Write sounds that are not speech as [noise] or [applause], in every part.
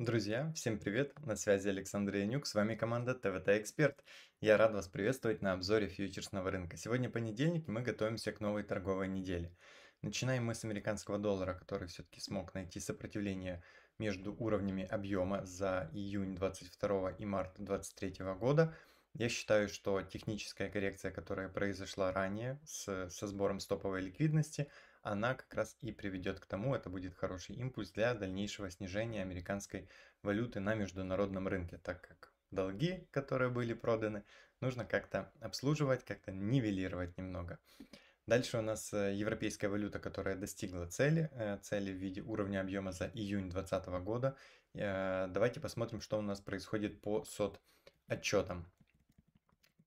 Друзья, всем привет! На связи Александр Янюк, с вами команда ТВТ Эксперт. Я рад вас приветствовать на обзоре фьючерсного рынка. Сегодня понедельник, и мы готовимся к новой торговой неделе. Начинаем мы с американского доллара, который все-таки смог найти сопротивление между уровнями объема за июнь 22 и март 23 года. Я считаю, что техническая коррекция, которая произошла ранее с, со сбором стоповой ликвидности – она как раз и приведет к тому, это будет хороший импульс для дальнейшего снижения американской валюты на международном рынке, так как долги, которые были проданы, нужно как-то обслуживать, как-то нивелировать немного. Дальше у нас э, европейская валюта, которая достигла цели, э, цели в виде уровня объема за июнь 2020 года. Э, давайте посмотрим, что у нас происходит по сот отчетам.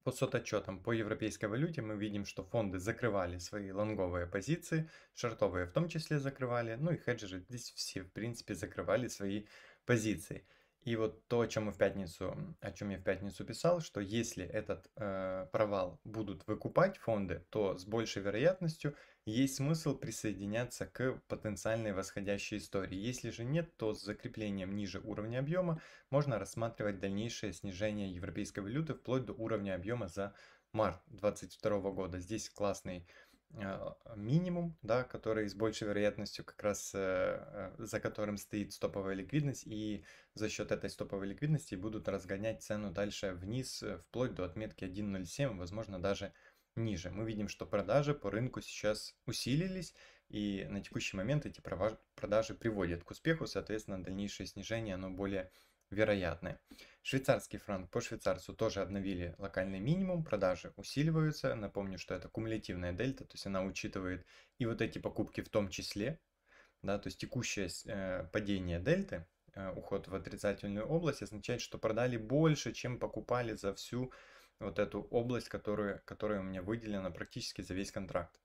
По соточетам по европейской валюте мы видим, что фонды закрывали свои лонговые позиции, шортовые в том числе закрывали, ну и хеджеры здесь все в принципе закрывали свои позиции. И вот то, о чем мы в пятницу, о чем я в пятницу писал, что если этот э, провал будут выкупать фонды, то с большей вероятностью есть смысл присоединяться к потенциальной восходящей истории. Если же нет, то с закреплением ниже уровня объема можно рассматривать дальнейшее снижение европейской валюты вплоть до уровня объема за март 2022 года. Здесь классный а, а, минимум, да, который с большей вероятностью как раз э, э, за которым стоит стоповая ликвидность, и за счет этой стоповой ликвидности будут разгонять цену дальше вниз, э, вплоть до отметки 1.07, возможно, даже ниже. Мы видим, что продажи по рынку сейчас усилились, и на текущий момент эти продажи приводят к успеху, соответственно, дальнейшее снижение, оно более вероятны. Швейцарский франк по швейцарцу тоже обновили локальный минимум, продажи усиливаются. Напомню, что это кумулятивная дельта, то есть она учитывает и вот эти покупки в том числе, да, то есть текущее э, падение дельты, э, уход в отрицательную область означает, что продали больше, чем покупали за всю вот эту область, которую, которая у меня выделена практически за весь контракт.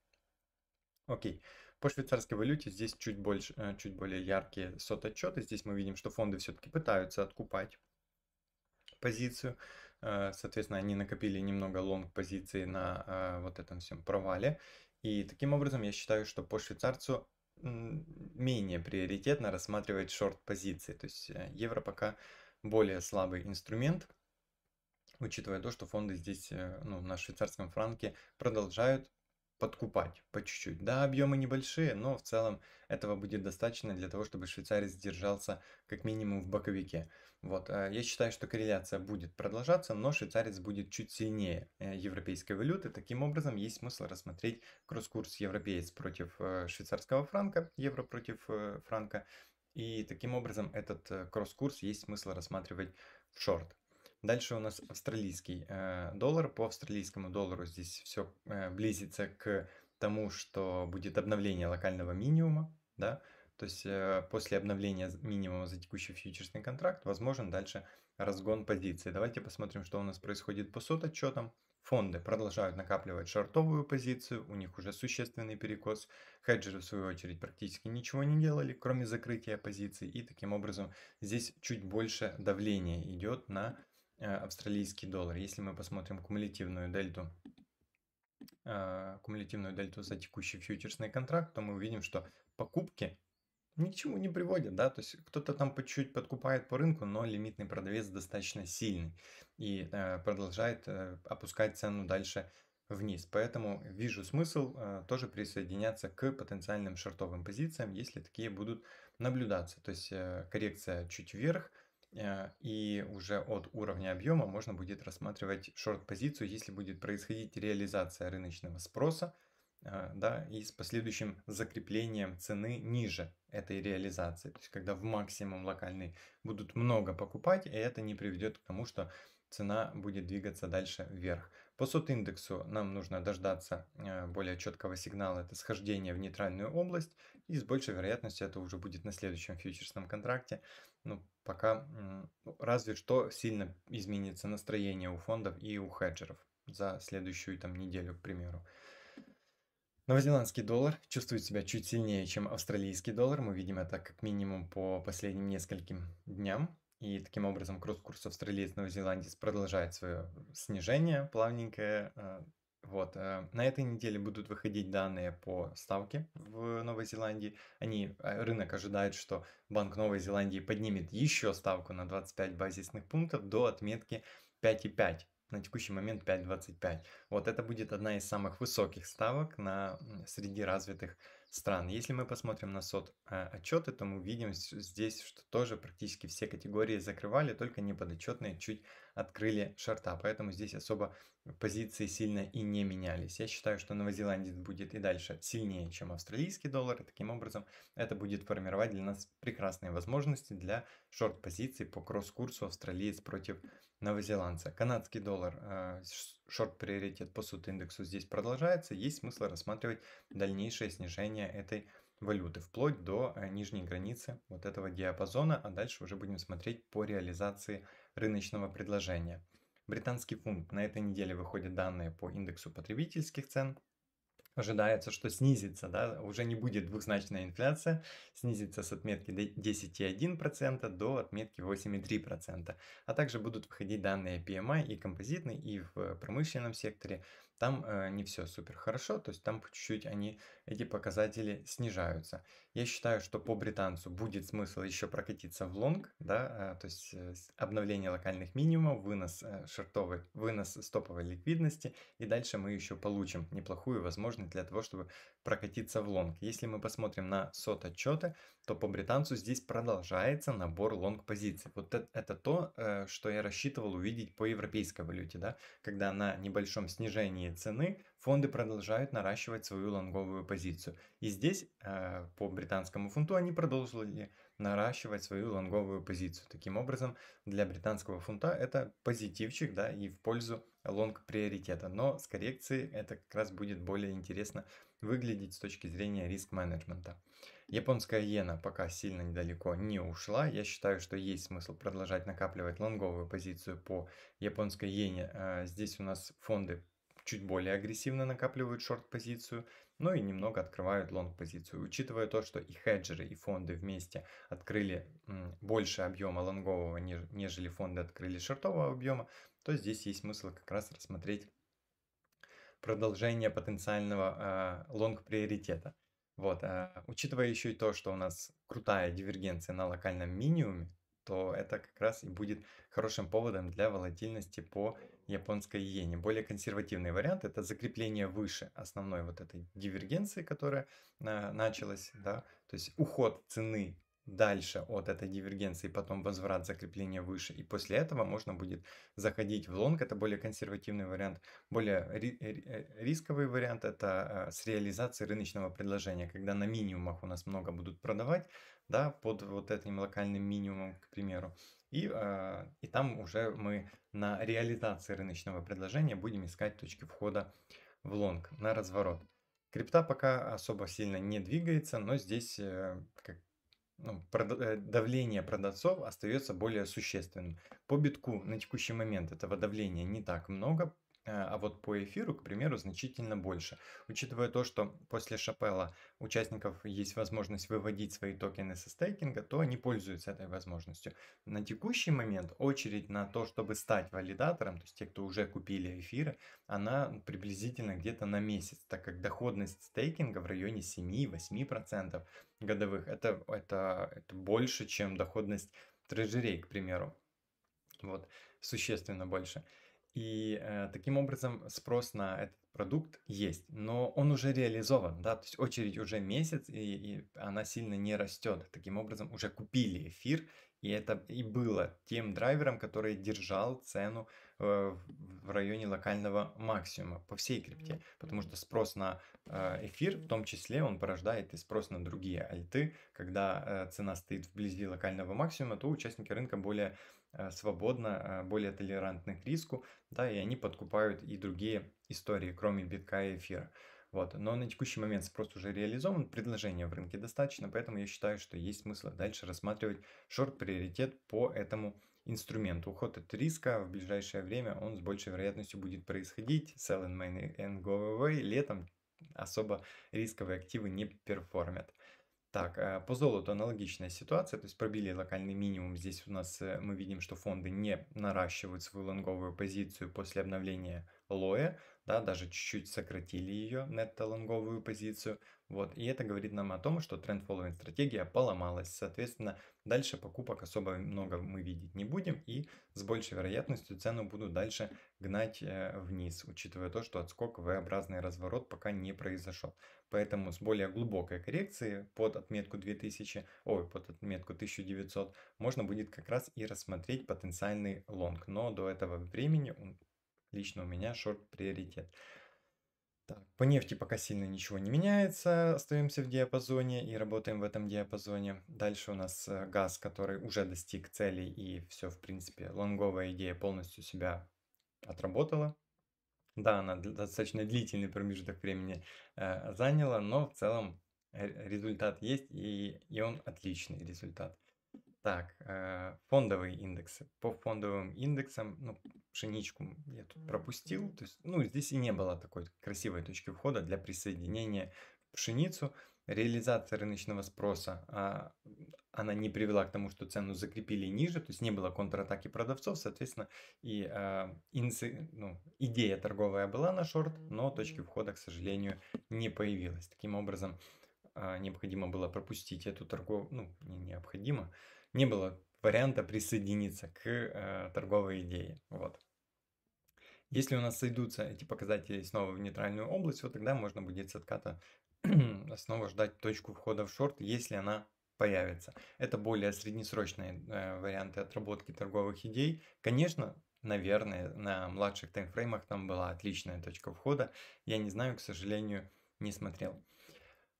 Окей. По швейцарской валюте здесь чуть, больше, э, чуть более яркие сототчеты. Здесь мы видим, что фонды все-таки пытаются откупать позицию. Э, соответственно, они накопили немного лонг позиции на э, вот этом всем провале. И таким образом я считаю, что по швейцарцу менее приоритетно рассматривать шорт позиции. То есть евро пока более слабый инструмент, учитывая то, что фонды здесь ну, на швейцарском франке продолжают подкупать по чуть-чуть. Да, объемы небольшие, но в целом этого будет достаточно для того, чтобы швейцарец держался как минимум в боковике. Вот, э, я считаю, что корреляция будет продолжаться, но швейцарец будет чуть сильнее э, европейской валюты. Таким образом, есть смысл рассмотреть кросс-курс европеец против э, швейцарского франка, евро против франка. И таким образом этот кросс-курс есть смысл рассматривать в шорт. Дальше у нас австралийский э, доллар. По австралийскому доллару здесь все э, близится к тому, что будет обновление локального минимума, да, то есть э, после обновления минимума за текущий фьючерсный контракт возможен дальше разгон позиции. Давайте посмотрим, что у нас происходит по сот Фонды продолжают накапливать шортовую позицию, у них уже существенный перекос. Хеджеры, в свою очередь, практически ничего не делали, кроме закрытия позиции И таким образом здесь чуть больше давления идет на Э, австралийский доллар, если мы посмотрим кумулятивную дельту, э, кумулятивную дельту за текущий фьючерсный контракт, то мы увидим, что покупки ни к чему не приводят, да, то есть кто-то там по чуть-чуть подкупает по рынку, но лимитный продавец достаточно сильный и э, продолжает опускать цену дальше вниз. Поэтому вижу смысл тоже присоединяться к потенциальным шортовым позициям, если такие будут наблюдаться. То есть коррекция чуть вверх, Э, и уже от уровня объема можно будет рассматривать шорт-позицию, если будет происходить реализация рыночного спроса, э, да, и с последующим закреплением цены ниже этой реализации. То есть, когда в максимум локальный будут много покупать, и это не приведет к тому, что цена будет двигаться дальше вверх. По сот-индексу нам нужно дождаться э, более четкого сигнала, это схождение в нейтральную область, и с большей вероятностью это уже будет на следующем фьючерсном контракте. Ну, пока ну, разве что сильно изменится настроение у фондов и у хеджеров за следующую там неделю, к примеру. Новозеландский доллар чувствует себя чуть сильнее, чем австралийский доллар. Мы видим это как минимум по последним нескольким дням. И таким образом курс австралиец Зеландии продолжает свое снижение плавненькое. Э, вот. Э, на этой неделе будут выходить данные по ставке в Новой Зеландии. Они, э, рынок ожидает, что Банк Новой Зеландии поднимет еще ставку на 25 базисных пунктов до отметки 5,5 на текущий момент 5.25. Вот это будет одна из самых высоких ставок на, среди развитых стран. Если мы посмотрим на сот э, отчеты, то мы увидим здесь, что тоже практически все категории закрывали, только неподотчетные чуть открыли шарта, поэтому здесь особо позиции сильно и не менялись. Я считаю, что новозеландец будет и дальше сильнее, чем австралийский доллар, и таким образом это будет формировать для нас прекрасные возможности для шорт-позиций по кросс-курсу австралиец против новозеландца. Канадский доллар э, шорт-приоритет по суд-индексу здесь продолжается, есть смысл рассматривать дальнейшее снижение этой валюты, вплоть до э, нижней границы вот этого диапазона, а дальше уже будем смотреть по реализации рыночного предложения. Британский фунт на этой неделе выходит данные по индексу потребительских цен, ожидается, что снизится, да, уже не будет двухзначная инфляция, снизится с отметки 10,1% до отметки 8,3%, а также будут выходить данные PMI и композитный, и в промышленном секторе, там э, не все супер хорошо, то есть там по чуть-чуть они эти показатели снижаются. Я считаю, что по британцу будет смысл еще прокатиться в лонг, да, э, то есть э, обновление локальных минимумов, вынос э, шортовой вынос стоповой ликвидности, и дальше мы еще получим неплохую возможность для того, чтобы прокатиться в лонг. Если мы посмотрим на сот отчеты, то по британцу здесь продолжается набор лонг позиций. Вот это то, что я рассчитывал увидеть по европейской валюте, да, когда на небольшом снижении цены фонды продолжают наращивать свою лонговую позицию. И здесь э, по британскому фунту они продолжили наращивать свою лонговую позицию. Таким образом, для британского фунта это позитивчик, да, и в пользу лонг приоритета. Но с коррекцией это как раз будет более интересно выглядеть с точки зрения риск-менеджмента. Японская иена пока сильно недалеко не ушла. Я считаю, что есть смысл продолжать накапливать лонговую позицию по японской иене. Э, здесь у нас фонды чуть более агрессивно накапливают шорт-позицию, но и немного открывают лонг-позицию. Учитывая то, что и хеджеры, и фонды вместе открыли больше объема лонгового, нежели фонды открыли шортового объема, то здесь есть смысл как раз рассмотреть продолжение потенциального а, лонг-приоритета. вот, а, учитывая еще и то, что у нас крутая дивергенция на локальном минимуме, то это как раз и будет хорошим поводом для волатильности по японской иене. Более консервативный вариант – это закрепление выше основной вот этой дивергенции, которая э, началась, да, то есть уход цены дальше от этой дивергенции, потом возврат закрепления выше, и после этого можно будет заходить в лонг, это более консервативный вариант, более э, рисковый вариант, это э, с реализацией рыночного предложения, когда на минимумах у нас много будут продавать, да, под вот этим локальным минимумом, к примеру. И, а, и там уже мы на реализации рыночного предложения будем искать точки входа в лонг, на разворот. Крипта пока особо сильно не двигается, но здесь э, как, ну, э, давление продавцов остается более существенным. По битку на текущий момент этого давления не так много, Э, а вот по эфиру, к примеру, значительно больше. Учитывая то, что после Шапелла участников есть возможность выводить свои токены со стейкинга, то они пользуются этой возможностью. На текущий момент очередь на то, чтобы стать валидатором, то есть те, кто уже купили эфиры, она приблизительно где-то на месяц, так как доходность стейкинга в районе 7-8% годовых. Это, это, это больше, чем доходность трежерей, к примеру. Вот, существенно больше. И э, таким образом спрос на этот продукт есть, но он уже реализован, да, то есть очередь уже месяц, и, и она сильно не растет. Таким образом, уже купили эфир, и это и было тем драйвером, который держал цену Э, в районе локального максимума по всей крипте, потому что спрос на э, эфир, в том числе, он порождает и спрос на другие альты. Когда э, цена стоит вблизи локального максимума, то участники рынка более свободно, более толерантны к риску, да, и они подкупают и другие истории, кроме битка и эфира. Вот. Но на текущий момент спрос уже реализован, предложения в рынке достаточно, поэтому я считаю, что есть смысл дальше рассматривать шорт-приоритет по этому инструмент. Уход от риска в ближайшее время он с большей вероятностью будет происходить. Sell in main and go away летом особо рисковые активы не перформят. Так, э, по золоту аналогичная ситуация, то есть пробили локальный минимум. Здесь у нас э, мы видим, что фонды не наращивают свою лонговую позицию после обновления лоя, да, даже чуть-чуть сократили ее, нетто-лонговую позицию. Вот, и это говорит нам о том, что тренд following стратегия поломалась. Соответственно, дальше покупок особо много мы видеть не будем и с большей вероятностью цену будут дальше гнать э, вниз, учитывая то, что отскок V-образный разворот пока не произошел. Поэтому с более глубокой коррекции под отметку 2000, ой, под отметку 1900 можно будет как раз и рассмотреть потенциальный лонг. Но до этого времени лично у меня шорт приоритет. Так, по нефти пока сильно ничего не меняется, остаемся в диапазоне и работаем в этом диапазоне. Дальше у нас э, газ, который уже достиг цели и все, в принципе, лонговая идея полностью себя отработала. Да, она достаточно длительный промежуток времени э, заняла, но в целом результат есть и, и он отличный результат. Так, э, фондовые индексы. По фондовым индексам, ну, пшеничку я тут пропустил. То есть, ну, здесь и не было такой красивой точки входа для присоединения в пшеницу. Реализация рыночного спроса, а, она не привела к тому, что цену закрепили ниже, то есть не было контратаки продавцов, соответственно, и э, инци, ну, идея торговая была на шорт, но точки входа, к сожалению, не появилась. Таким образом, а, необходимо было пропустить эту торговую, ну, не необходимо, не было варианта присоединиться к э, торговой идее. Вот. Если у нас сойдутся эти показатели снова в нейтральную область, вот тогда можно будет с отката [clears throat] снова ждать точку входа в шорт, если она появится. Это более среднесрочные э, варианты отработки торговых идей. Конечно, наверное, на младших таймфреймах там была отличная точка входа. Я не знаю, к сожалению, не смотрел.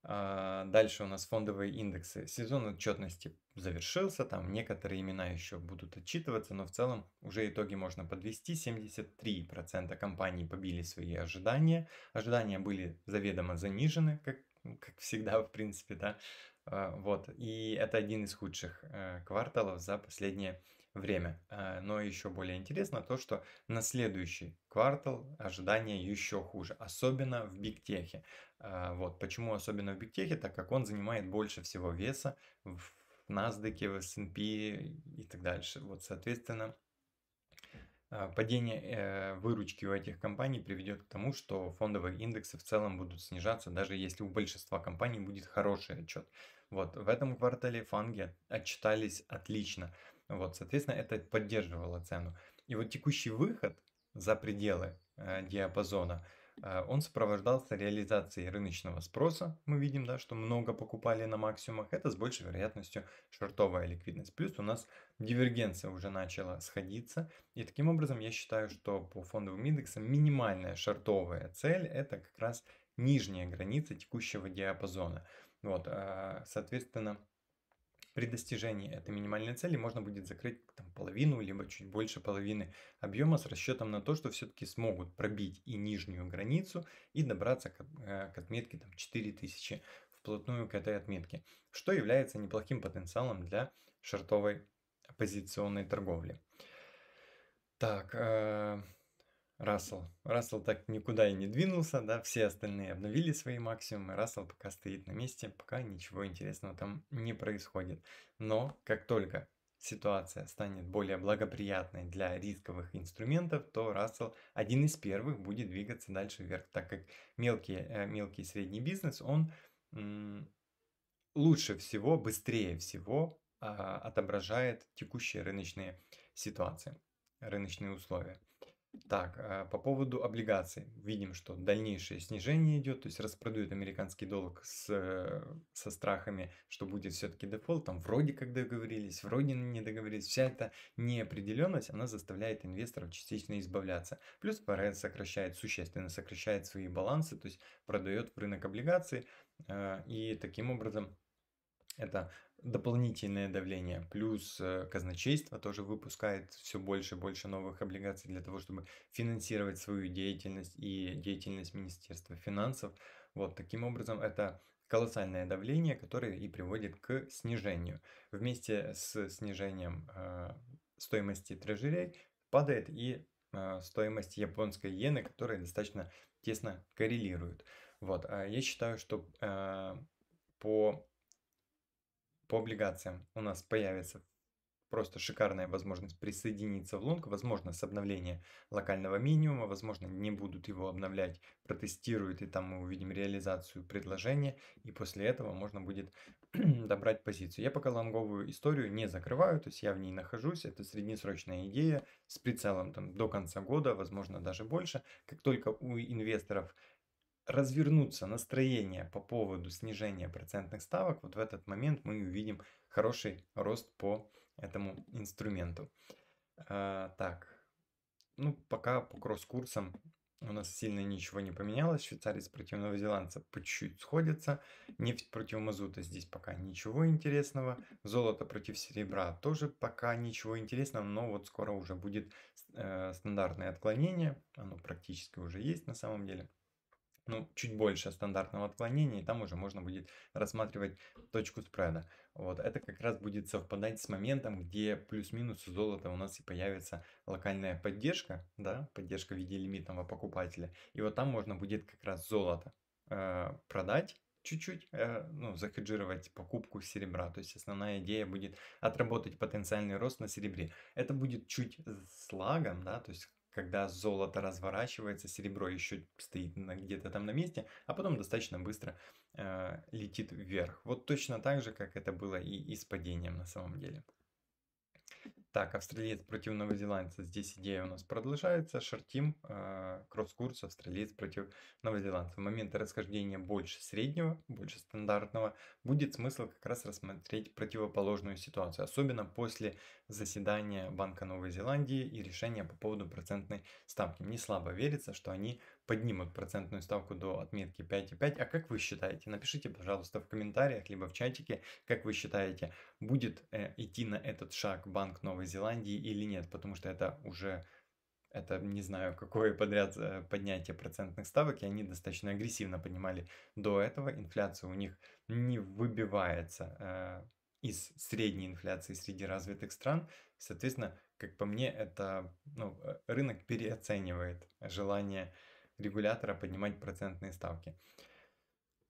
А, дальше у нас фондовые индексы. Сезон отчетности завершился, там некоторые имена еще будут отчитываться, но в целом уже итоги можно подвести. 73% компаний побили свои ожидания, ожидания были заведомо занижены, как, как всегда, в принципе, да. А, вот, и это один из худших э, кварталов за последнее время. А, но еще более интересно то, что на следующий квартал ожидания еще хуже, особенно в бигтехе. А, вот почему особенно в бигтехе, так как он занимает больше всего веса в NASDAQ, в S&P и так дальше. Вот, соответственно, а, Падение э, выручки у этих компаний приведет к тому, что фондовые индексы в целом будут снижаться, даже если у большинства компаний будет хороший отчет. Вот в этом квартале фанги отчитались отлично. Вот, соответственно, это поддерживало цену. И вот текущий выход за пределы э, диапазона – Э, он сопровождался реализацией рыночного спроса. Мы видим, да, что много покупали на максимумах. Это с большей вероятностью шортовая ликвидность. Плюс у нас дивергенция уже начала сходиться. И таким образом я считаю, что по фондовым индексам минимальная шортовая цель это как раз нижняя граница текущего диапазона. Вот, э, соответственно, при достижении этой минимальной цели можно будет закрыть там, половину, либо чуть больше половины объема с расчетом на то, что все-таки смогут пробить и нижнюю границу и добраться к, э, к отметке там, 4000 вплотную к этой отметке, что является неплохим потенциалом для шортовой позиционной торговли. Так, э Рассел. Рассел так никуда и не двинулся, да, все остальные обновили свои максимумы, Рассел пока стоит на месте, пока ничего интересного там не происходит. Но как только ситуация станет более благоприятной для рисковых инструментов, то Рассел один из первых будет двигаться дальше вверх, так как мелкий, э, мелкий средний бизнес, он лучше всего, быстрее всего э, отображает текущие рыночные ситуации, рыночные условия. Так, а, по поводу облигаций. Видим, что дальнейшее снижение идет, то есть распродают американский долг с, э, со страхами, что будет все-таки дефолт. Там вроде как договорились, вроде не договорились. Вся эта неопределенность, она заставляет инвесторов частично избавляться. Плюс ФРС сокращает, существенно сокращает свои балансы, то есть продает в рынок облигаций. А, и таким образом это дополнительное давление. Плюс э, казначейство тоже выпускает все больше и больше новых облигаций для того, чтобы финансировать свою деятельность и деятельность Министерства финансов. Вот таким образом это колоссальное давление, которое и приводит к снижению. Вместе с снижением э, стоимости трежерей падает и э, стоимость японской иены, которая достаточно тесно коррелирует. Вот, а я считаю, что э, по по облигациям у нас появится просто шикарная возможность присоединиться в лонг, возможно, с обновления локального минимума, возможно, не будут его обновлять, протестируют, и там мы увидим реализацию предложения, и после этого можно будет [clears throat] добрать позицию. Я пока лонговую историю не закрываю, то есть я в ней нахожусь, это среднесрочная идея с прицелом там до конца года, возможно, даже больше. Как только у инвесторов развернутся настроения по поводу снижения процентных ставок, вот в этот момент мы увидим хороший рост по этому инструменту. А, так, ну пока по кросс-курсам у нас сильно ничего не поменялось. Швейцарец против новозеландца по чуть-чуть сходится. Нефть против мазута здесь пока ничего интересного. Золото против серебра тоже пока ничего интересного, но вот скоро уже будет э, стандартное отклонение. Оно практически уже есть на самом деле ну, чуть больше стандартного отклонения, и там уже можно будет рассматривать точку спреда. Вот, это как раз будет совпадать с моментом, где плюс-минус у золота у нас и появится локальная поддержка, да, поддержка в виде лимитного покупателя, и вот там можно будет как раз золото э, продать, чуть-чуть э, ну, захеджировать покупку серебра. То есть основная идея будет отработать потенциальный рост на серебре. Это будет чуть с лагом, да, то есть когда золото разворачивается, серебро еще стоит где-то там на месте, а потом достаточно быстро э, летит вверх. Вот точно так же, как это было и, и с падением на самом деле. Так, австралиец против новозеландца. Здесь идея у нас продолжается. Шортим, э, кросс-курс, австралиец против новозеландца. В момент расхождения больше среднего, больше стандартного, будет смысл как раз рассмотреть противоположную ситуацию. Особенно после заседание Банка Новой Зеландии и решение по поводу процентной ставки. Мне слабо верится, что они поднимут процентную ставку до отметки 5,5. А как вы считаете? Напишите, пожалуйста, в комментариях, либо в чатике, как вы считаете, будет э, идти на этот шаг Банк Новой Зеландии или нет, потому что это уже это не знаю, какое подряд э, поднятие процентных ставок, и они достаточно агрессивно поднимали до этого. Инфляция у них не выбивается э, из средней инфляции среди развитых стран. Соответственно, как по мне, это ну, э, рынок переоценивает желание регулятора поднимать процентные ставки.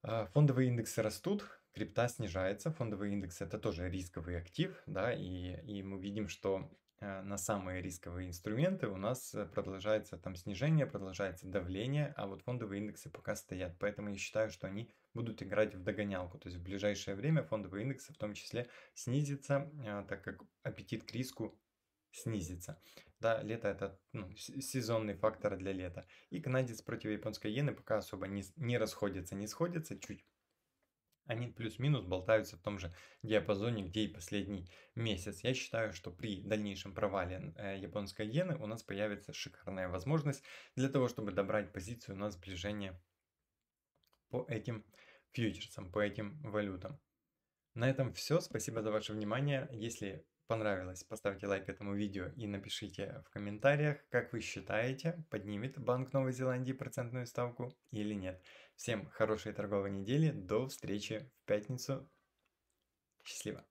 А, фондовые индексы растут, крипта снижается. Фондовый индекс это тоже рисковый актив, да, и, и мы видим, что э, на самые рисковые инструменты у нас э, продолжается там снижение, продолжается давление, а вот фондовые индексы пока стоят. Поэтому я считаю, что они будут играть в догонялку. То есть в ближайшее время фондовые индексы в том числе снизятся, а, так как аппетит к риску снизится. Да, лето это ну, сезонный фактор для лета. И канадец против японской иены пока особо не, не расходится, не сходится, чуть они плюс-минус болтаются в том же диапазоне, где и последний месяц. Я считаю, что при дальнейшем провале э, японской иены у нас появится шикарная возможность для того, чтобы добрать позицию на сближение по этим фьючерсам, по этим валютам. На этом все. Спасибо за ваше внимание. Если понравилось, поставьте лайк этому видео и напишите в комментариях, как вы считаете, поднимет Банк Новой Зеландии процентную ставку или нет. Всем хорошей торговой недели. До встречи в пятницу. Счастливо.